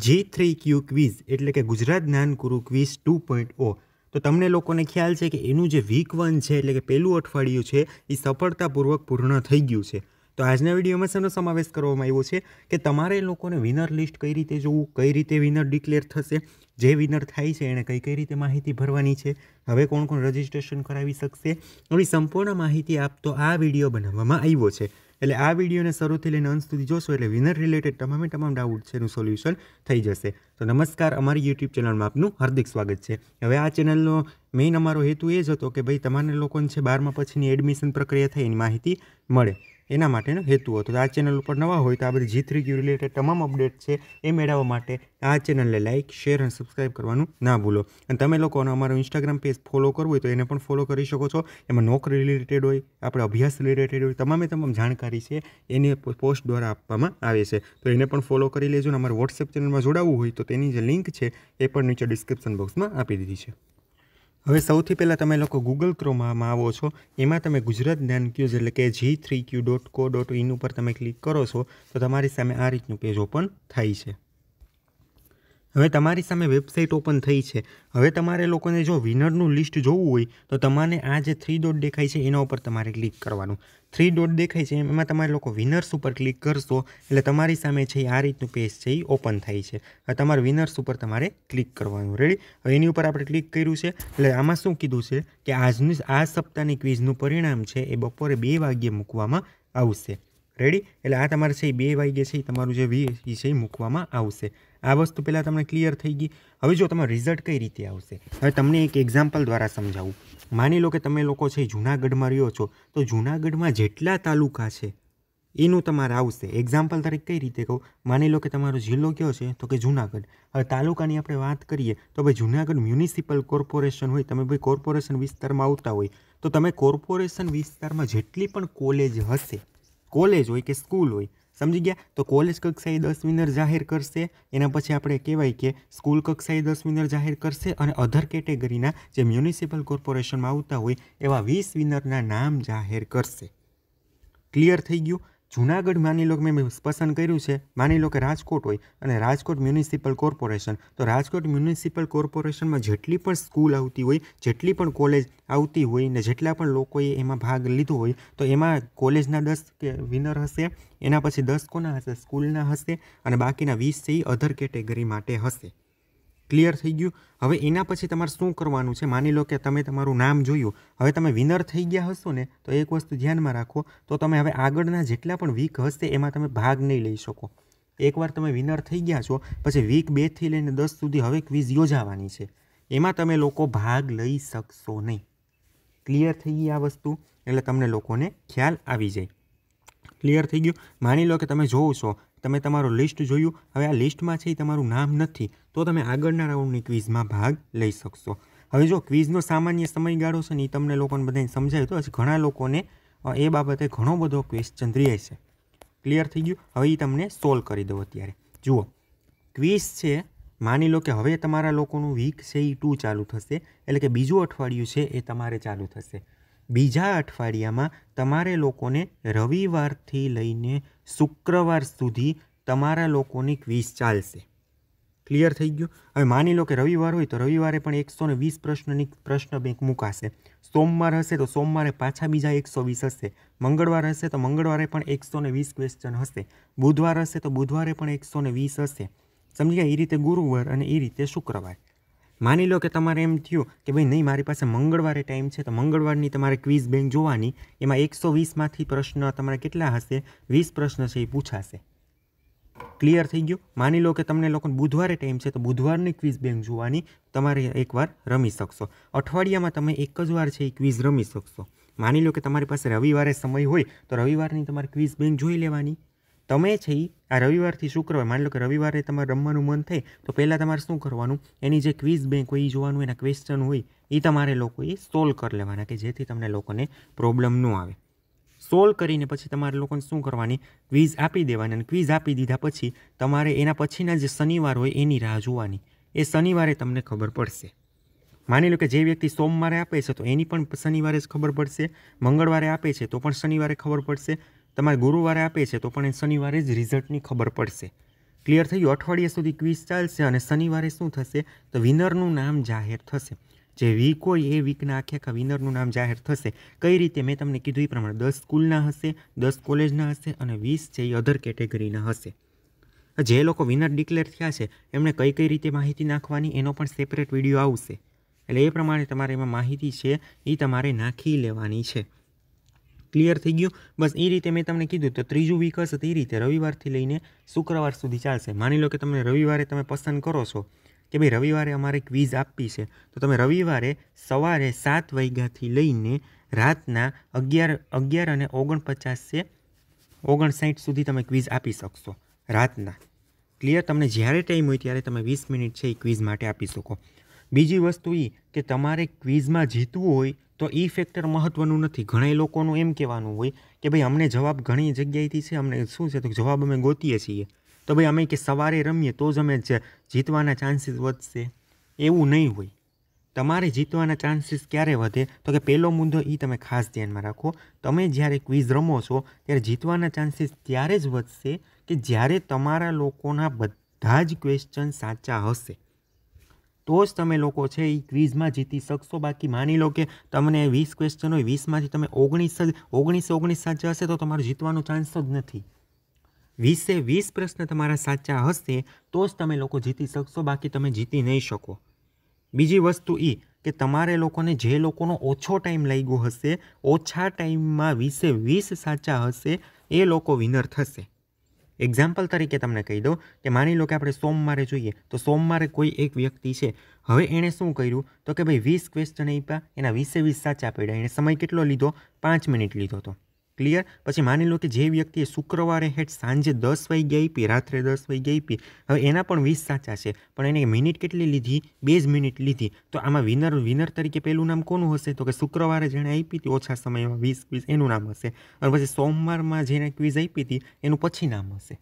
જી three ક્યુ quiz એટલે કે ગુજરાત જ્ઞાનકુરુ ક્વિઝ ટુ પોઈન્ટ ઓ તો તમને લોકોને ખ્યાલ છે કે એનું જે વીક વન છે એટલે કે પહેલું અઠવાડિયું છે એ સફળતાપૂર્વક પૂર્ણ થઈ ગયું છે તો આજના વિડીયોમાં શેનો સમાવેશ કરવામાં આવ્યો છે કે તમારે લોકોને વિનર લિસ્ટ કઈ રીતે જોવું કઈ રીતે વિનર ડિક્લેર થશે જે વિનર થાય છે એણે કઈ કઈ રીતે માહિતી ભરવાની છે હવે કોણ કોણ રજિસ્ટ્રેશન કરાવી શકશે એની સંપૂર્ણ માહિતી આપતો આ વિડીયો બનાવવામાં આવ્યો છે એટલે આ વિડીયોને શરૂથી લઈને અંત સુધી જોશો એટલે વિનર રિલેટેડ તમામે તમામ ડાઉટ છે એનું સોલ્યુશન થઈ જશે તો નમસ્કાર અમારી યુટ્યુબ ચેનલમાં આપનું હાર્દિક સ્વાગત છે હવે આ ચેનલનો મેઇન અમારો હેતુ એ જ હતો કે ભાઈ તમારે લોકોને છે બારમા પછીની એડમિશન પ્રક્રિયા થઈ એની માહિતી મળે એના માટેનો હેતુ હતો આ ચેનલ ઉપર નવા હોય તો આ બધી જી થ્રી ક્યુ રિલેટેડ તમામ અપડેટ છે એ મેળવવા માટે આ ચેનલને લાઇક શેર અને સબસ્ક્રાઈબ કરવાનું ના ભૂલો અને તમે લોકોને અમારો ઇન્સ્ટાગ્રામ પેજ ફોલો કરવું હોય તો એને પણ ફોલો કરી શકો છો એમાં નોકરી રિલેટેડ હોય આપણે અભ્યાસ રિલેટેડ હોય તમામે તમામ જાણકારી છે એની પોસ્ટ દ્વારા આપવામાં આવે છે તો એને પણ ફોલો કરી લેજો અને અમારા વોટ્સએપ ચેનલમાં જોડાવવું હોય તો તેની જે લિંક છે એ પણ નીચે ડિસ્ક્રિપ્શન બોક્સમાં આપી દીધી છે હવે સૌથી પહેલાં તમે લોકો ગૂગલ ક્રોમાં આવો છો એમાં તમે ગુજરાત જ્ઞાન ક્યુઝ એટલે કે G three Q dot co dot in ઉપર તમે ક્લિક કરો છો તો તમારી સામે આ રીતનું પેજ ઓપન થાય છે હવે તમારી સામે વેબસાઇટ ઓપન થઈ છે હવે તમારે લોકોને જો વિનરનું લિસ્ટ જોવું હોય તો તમારે આ જે થ્રી ડોટ દેખાય છે એના ઉપર તમારે ક્લિક કરવાનું થ્રી ડોટ દેખાય છે એમાં તમારે લોકો વિનર્સ ઉપર ક્લિક કરશો એટલે તમારી સામે છે આ રીતનું પેજ છે એ ઓપન થાય છે હવે તમારે વિનર્સ ઉપર તમારે ક્લિક કરવાનું રેડી હવે એની ઉપર આપણે ક્લિક કર્યું છે એટલે આમાં શું કીધું છે કે આજની આ સપ્તાહની ક્વિઝનું પરિણામ છે એ બપોરે બે વાગ્યે મૂકવામાં આવશે રેડી એટલે આ તમારે છે બે વાગ્યે છે તમારું જે વી એ છે મૂકવામાં આવશે આ વસ્તુ પહેલાં તમને ક્લિયર થઈ ગઈ હવે જો તમારું રિઝલ્ટ કઈ રીતે આવશે હવે તમને એક એક્ઝામ્પલ દ્વારા સમજાવું માની લો કે તમે લોકો છે જૂનાગઢમાં રહ્યો છો તો જૂનાગઢમાં જેટલા તાલુકા છે એનું તમારે આવશે એક્ઝામ્પલ તરીકે કઈ રીતે કહું માની લો કે તમારો જિલ્લો કયો છે તો કે જૂનાગઢ હવે તાલુકાની આપણે વાત કરીએ તો ભાઈ જૂનાગઢ મ્યુનિસિપલ કોર્પોરેશન હોય તમે ભાઈ કોર્પોરેશન વિસ્તારમાં આવતા હોય તો તમે કોર્પોરેશન વિસ્તારમાં જેટલી પણ કોલેજ હશે કોલેજ હોય કે સ્કૂલ હોય સમજી ગયા તો કોલેજ કક્ષાએ દસ વિનર જાહેર કરશે એના પછી આપણે કહેવાય કે સ્કૂલ કક્ષાએ દસ વિનર જાહેર કરશે અને અધર કેટેગરીના જે મ્યુનિસિપલ કોર્પોરેશનમાં આવતા હોય એવા વીસ વિનરના નામ જાહેર કરશે ક્લિયર થઈ ગયું જુનાગઢ માની લો મેં પસંદ કર્યું છે માની લો કે રાજકોટ હોય અને રાજકોટ મ્યુનિસિપલ કોર્પોરેશન તો રાજકોટ મ્યુનિસિપલ કોર્પોરેશનમાં જેટલી પણ સ્કૂલ આવતી હોય જેટલી પણ કોલેજ આવતી હોય ને જેટલા પણ લોકોએ એમાં ભાગ લીધો હોય તો એમાં કોલેજના દસ કે વિનર હશે એના પછી દસ કોના હશે સ્કૂલના હશે અને બાકીના વીસ છે એ અધર કેટેગરી માટે હશે ક્લિયર થઈ ગયું હવે એના પછી તમારે શું કરવાનું છે માની લો કે તમે તમારું નામ જોયું હવે તમે વિનર થઈ ગયા હશો ને તો એક વસ્તુ ધ્યાનમાં રાખો તો તમે હવે આગળના જેટલા પણ વીક હશે એમાં તમે ભાગ નહીં લઈ શકો એકવાર તમે વિનર થઈ ગયા છો પછી વીક બેથી લઈને દસ સુધી હવે ક્વિઝ યોજાવાની છે એમાં તમે લોકો ભાગ લઈ શકશો નહીં ક્લિયર થઈ ગઈ આ વસ્તુ એટલે તમને લોકોને ખ્યાલ આવી જાય ક્લિયર થઈ ગયું માની લો કે તમે જોવો છો તમે તમારો લિસ્ટ જોયું હવે આ લિસ્ટમાં છે એ તમારું નામ નથી તો તમે આગળના રાઉન્ડની ક્વિઝમાં ભાગ લઈ શકશો હવે જો ક્વિઝનો સામાન્ય સમયગાળો છે ને એ તમને લોકોને બધાને સમજાય તો ઘણા લોકોને એ બાબતે ઘણો બધો ક્વેશ્ચન રહે છે ક્લિયર થઈ ગયું હવે એ તમને સોલ્વ કરી દઉં અત્યારે જુઓ ક્વિઝ છે માની લો કે હવે તમારા લોકોનું વીક છે એ ટુ ચાલુ થશે એટલે કે બીજું અઠવાડિયું છે એ તમારે ચાલુ થશે બીજા અઠવાડિયામાં તમારે લોકોને રવિવારથી લઈને શુક્રવાર સુધી તમારા લોકોની ક્વિઝ ચાલશે ક્લિયર થઈ ગયું હવે માની લો કે રવિવાર હોય તો રવિવારે પણ એકસો ને વીસ પ્રશ્નની પ્રશ્ન બેંક મૂકાશે સોમવાર હશે તો સોમવારે પાછા બીજા એકસો વીસ હશે મંગળવાર હશે તો મંગળવારે પણ એકસો ને વીસ ક્વેશ્ચન હશે બુધવાર હશે તો બુધવારે પણ એકસો ને વીસ હશે સમજી ગયા એ રીતે ગુરુવાર અને એ રીતે શુક્રવાર માની લો કે તમારે એમ થયું કે ભાઈ નહીં મારી પાસે મંગળવારે ટાઈમ છે તો મંગળવારની તમારે ક્વિઝ બેંક જોવાની એમાં એકસો વીસમાંથી પ્રશ્ન તમારે કેટલા હશે વીસ પ્રશ્ન છે એ પૂછાશે ક્લિયર થઈ ગયું માની લો કે તમને લોકોને બુધવારે ટાઈમ છે તો બુધવારની ક્વિઝ બેંક જોવાની તમારે એકવાર રમી શકશો અઠવાડિયામાં તમે એક જ વાર છે એ ક્વિઝ રમી શકશો માની લો કે તમારી પાસે રવિવારે સમય હોય તો રવિવારની તમારે ક્વિઝ બેંક જોઈ લેવાની તમે છે એ આ રવિવારથી શુક્રવાર માની લો કે રવિવારે તમારે રમવાનું મન થાય તો પહેલાં તમારે શું કરવાનું એની જે ક્વિઝ બેંક હોય એ જોવાનું એના ક્વેશ્ચન હોય એ તમારે લોકોએ સોલ્વ કરી લેવાના કે જેથી તમને લોકોને પ્રોબ્લેમ ન આવે સોલ્વ કરીને પછી તમારે લોકોને શું કરવાની ક્વિઝ આપી દેવાની અને ક્વિઝ આપી દીધા પછી તમારે એના પછીના જે શનિવાર હોય એની રાહ જોવાની એ શનિવારે તમને ખબર પડશે માની લો કે જે વ્યક્તિ સોમવારે આપે છે તો એની પણ શનિવારે જ ખબર પડશે મંગળવારે આપે છે તો પણ શનિવારે ખબર પડશે તમારે ગુરુવારે આપે છે તો પણ એ શનિવારે જ રિઝલ્ટની ખબર પડશે ક્લિયર થયું અઠવાડિયા સુધી ક્વિઝ ચાલશે અને શનિવારે શું થશે તો વિનરનું નામ જાહેર થશે જે વીક હોય એ વીકના આખે આખા વિનરનું નામ જાહેર થશે કઈ રીતે મેં તમને કીધું એ પ્રમાણે દસ સ્કૂલના હશે દસ કોલેજના હશે અને વીસ છે એ અધર કેટેગરીના હશે જે લોકો વિનર ડિક્લેર થયા છે એમણે કઈ કઈ રીતે માહિતી નાખવાની એનો પણ સેપરેટ વિડીયો આવશે એટલે એ પ્રમાણે તમારે એમાં માહિતી છે એ તમારે નાખી લેવાની છે ક્લિયર થઈ ગયું બસ એ રીતે મેં તમને કીધું તો ત્રીજું વીક હશે તો એ રીતે રવિવારથી લઈને શુક્રવાર સુધી ચાલશે માની લો કે તમે રવિવારે તમે પસંદ કરો છો કે ભાઈ રવિવારે અમારે ક્વિઝ આપવી છે તો તમે રવિવારે સવારે સાત વાગ્યાથી લઈને રાતના અગિયાર અગિયાર અને ઓગણપચાસે ઓગણસાઠ સુધી તમે ક્વિઝ આપી શકશો રાતના ક્લિયર તમને જ્યારે ટાઈમ હોય ત્યારે તમે વીસ મિનિટ છે એ ક્વિઝ માટે આપી શકો બીજી વસ્તુ એ કે તમારે ક્વિઝમાં જીતવું હોય તો એ ફેક્ટર મહત્ત્વનું નથી ઘણા લોકોનું એમ કહેવાનું હોય કે ભાઈ અમને જવાબ ઘણી જગ્યાએથી છે અમને શું છે તો જવાબ અમે ગોતીએ છીએ તો ભાઈ અમે કે સવારે રમીએ તો જ અમે જીતવાના ચાન્સીસ વધશે એવું નહીં હોય તમારે જીતવાના ચાન્સીસ ક્યારે વધે તો કે પહેલો મુદ્દો એ તમે ખાસ ધ્યાનમાં રાખો તમે જ્યારે ક્વિઝ રમો છો ત્યારે જીતવાના ચાન્સીસ ત્યારે જ વધશે કે જ્યારે તમારા લોકોના બધા જ ક્વેશ્ચન સાચા હશે તો જ તમે લોકો છે એ ક્વિઝમાં જીતી શકશો બાકી માની લો કે તમને વીસ ક્વેશ્ચન હોય વીસમાંથી તમે ઓગણીસ જ ઓગણીસે ઓગણીસ સાચા હશે તો તમારે જીતવાનો ચાન્સ જ નથી વીસે વીસ પ્રશ્ન તમારા સાચા હશે તો જ તમે લોકો જીતી શકશો બાકી તમે જીતી નહીં શકો બીજી વસ્તુ એ કે તમારે લોકોને જે લોકોનો ઓછો ટાઈમ લાગ્યો હશે ઓછા ટાઈમમાં વીસે વીસ સાચા હશે એ લોકો વિનર થશે એક્ઝામ્પલ તરીકે તમને કહી દઉં કે માની લો કે આપણે સોમવારે જોઈએ તો સોમવારે કોઈ એક વ્યક્તિ છે હવે એણે શું કર્યું તો કે ભાઈ વીસ ક્વેશ્ચન આપ્યા એના વીસે વીસ સાચા પડ્યા એણે સમય કેટલો લીધો પાંચ મિનિટ લીધો હતો ક્લિયર પછી માની લો કે જે વ્યક્તિએ શુક્રવારે હેઠ સાંજે દસ વાગ્યા આપી રાત્રે દસ વાગ્યા આપી હવે એના પણ વીસ સાચા છે પણ એને મિનિટ કેટલી લીધી બે જ મિનિટ લીધી તો આમાં વિનર વિનર તરીકે પહેલું નામ કોનું હશે તો કે શુક્રવારે જેણે આપી હતી ઓછા સમયમાં વીસ ક્વિઝ એનું નામ હશે અને પછી સોમવારમાં જેણે ક્વીઝ આપી હતી એનું પછી નામ હશે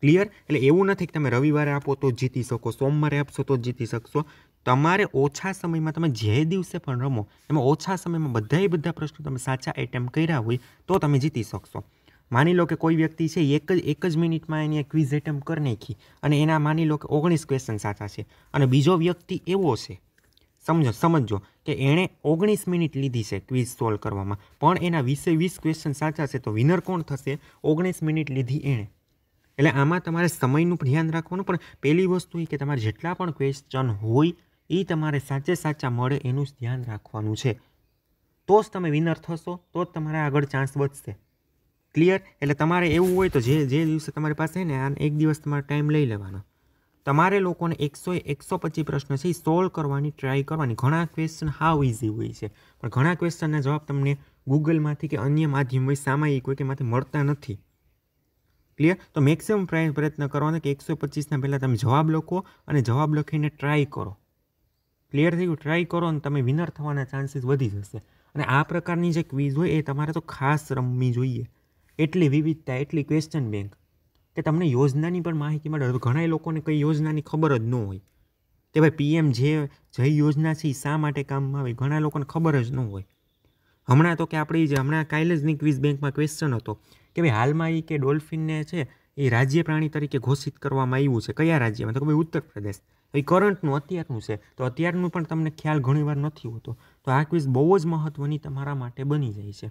ક્લિયર એટલે એવું નથી કે તમે રવિવારે આપો તો જીતી શકો સોમવારે આપશો તો જીતી શકશો તમારે ઓછા સમયમાં તમે જે દિવસે પણ રમો એમાં ઓછા સમયમાં બધાએ બધા પ્રશ્નો તમે સાચા એટેમ્પ કર્યા હોય તો તમે જીતી શકશો માની લો કે કોઈ વ્યક્તિ છે એક જ એક જ મિનિટમાં એની ક્વિઝ એટેમ્પ કરી નાખી અને એના માની લો કે ઓગણીસ ક્વેશ્ચન સાચા છે અને બીજો વ્યક્તિ એવો છે સમજો સમજો કે એણે ઓગણીસ મિનિટ લીધી છે ક્વિઝ સોલ્વ કરવામાં પણ એના વીસે વીસ ક્વેશ્ચન સાચા છે તો વિનર કોણ થશે ઓગણીસ મિનિટ લીધી એણે એટલે આમાં તમારે સમયનું ધ્યાન રાખવાનું પણ પહેલી વસ્તુ એ કે તમારે જેટલા પણ ક્વેશ્ચન હોય એ તમારે સાચે સાચા મળે એનું જ ધ્યાન રાખવાનું છે તો જ તમે વિનર થશો તો જ તમારા આગળ ચાન્સ વધશે ક્લિયર એટલે તમારે એવું હોય તો જે જે દિવસે તમારી પાસે ને આ એક દિવસ તમારે ટાઈમ લઈ લેવાનો તમારે લોકોને એકસો એકસો પચીસ પ્રશ્ન છે એ સોલ્વ કરવાની ટ્રાય કરવાની ઘણા ક્વેશ્ચન હાવ ઇઝી હોય છે પણ ઘણા ક્વેશ્ચનના જવાબ તમને ગૂગલમાંથી કે અન્ય માધ્યમ હોય સામાયિક હોય કે એમાંથી મળતા નથી ક્લિયર તો મેક્સિમમ પ્રયત્ન કરવાનો કે એકસો પચીસના પહેલાં તમે જવાબ લખો અને જવાબ લખીને ટ્રાય કરો ક્લિયર ક્લિયરથી ટ્રાય કરો ને તમે વિનર થવાના ચાન્સીસ વધી જશે અને આ પ્રકારની જે ક્વિઝ હોય એ તમારે તો ખાસ રમવી જોઈએ એટલી વિવિધતા એટલી ક્વેશ્ચન બેંક કે તમને યોજનાની પણ માહિતી મળે ઘણા લોકોને કઈ યોજનાની ખબર જ ન હોય કે ભાઈ પીએમ જે જય યોજના છે એ શા માટે કામમાં આવે ઘણા લોકોને ખબર જ ન હોય હમણાં તો કે આપણી જે હમણાં કાલે જ ક્વિઝ બેંકમાં ક્વેશ્ચન હતો કે ભાઈ હાલમાં એ કે ડોલ્ફિનને છે એ રાજ્ય પ્રાણી તરીકે ઘોષિત કરવામાં આવ્યું છે કયા રાજ્યમાં તો કે ભાઈ ઉત્તર પ્રદેશ એ કરંટનું અત્યારનું છે તો અત્યારનું પણ તમને ખ્યાલ ઘણીવાર નથી હોતો તો આ ક્વિઝ બહુ જ મહત્ત્વની તમારા માટે બની જાય છે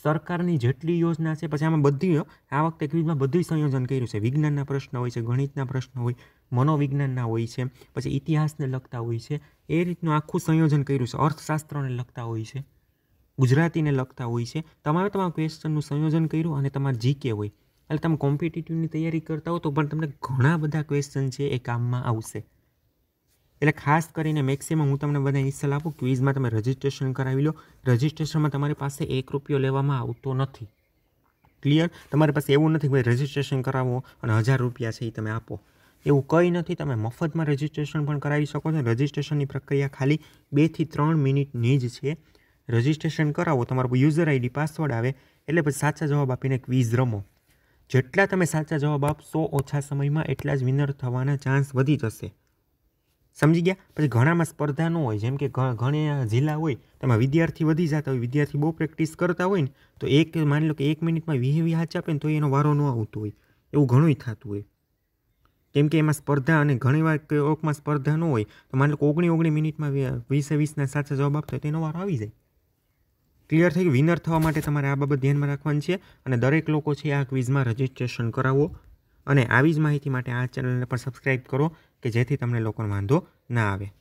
સરકારની જેટલી યોજના છે પછી આમાં બધી આ વખતે ક્વિઝમાં બધું સંયોજન કર્યું છે વિજ્ઞાનના પ્રશ્ન હોય છે ગણિતના પ્રશ્ન હોય મનોવિજ્ઞાનના હોય છે પછી ઇતિહાસને લગતા હોય છે એ રીતનું આખું સંયોજન કર્યું છે અર્થશાસ્ત્રને લગતા હોય છે ગુજરાતીને લગતા હોય છે તમારે તમારા ક્વેશ્ચનનું સંયોજન કર્યું અને તમારે જીકે હોય એટલે તમે કોમ્પિટિટિવની તૈયારી કરતા હો તો પણ તમને ઘણા બધા ક્વેશ્ચન છે એ કામમાં આવશે એટલે ખાસ કરીને મેક્સિમમ હું તમને બધા એ સલાહ આપું ક્વિઝમાં તમે રજિસ્ટ્રેશન કરાવી લો રજિસ્ટ્રેશનમાં તમારી પાસે એક રૂપિયો લેવામાં આવતો નથી ક્લિયર તમારી પાસે એવું નથી ભાઈ રજિસ્ટ્રેશન કરાવો અને હજાર રૂપિયા છે એ તમે આપો એવું કંઈ નથી તમે મફતમાં રજિસ્ટ્રેશન પણ કરાવી શકો છો રજીસ્ટ્રેશનની પ્રક્રિયા ખાલી બેથી ત્રણ મિનિટની જ છે રજિસ્ટ્રેશન કરાવો તમારું યુઝર આઈડી પાસવર્ડ આવે એટલે પછી સાચા જવાબ આપીને ક્વિઝ રમો જેટલા તમે સાચા જવાબ આપશો ઓછા સમયમાં એટલા જ વિનર થવાના ચાન્સ વધી જશે સમજી ગયા પછી ઘણામાં સ્પર્ધા ન હોય જેમ કે ઘણા જિલ્લા હોય તેમાં વિદ્યાર્થી વધી જતા હોય વિદ્યાર્થી બહુ પ્રેક્ટિસ કરતા હોય ને તો એક માની લો કે એક મિનિટમાં વિહે વિહા હાચ ને તો એનો વારો ન આવતો હોય એવું ઘણું થતું હોય કેમ કે એમાં સ્પર્ધા અને ઘણી ઘણીવાર કોકમાં સ્પર્ધા ન હોય તો માની લો ઓગણી ઓગણી મિનિટમાં વીસે વીસના સાથે જવાબ આપતો હોય તેનો વારો આવી જાય ક્લિયર થઈ ગયું વિનર થવા માટે તમારે આ બાબત ધ્યાનમાં રાખવાની છે અને દરેક લોકો છે આ ક્વિઝમાં રજિસ્ટ્રેશન કરાવો અને આવી જ માહિતી માટે આ ચેનલને પણ સબસ્ક્રાઈબ કરો કે જેથી તમને લોકોને વાંધો ના આવે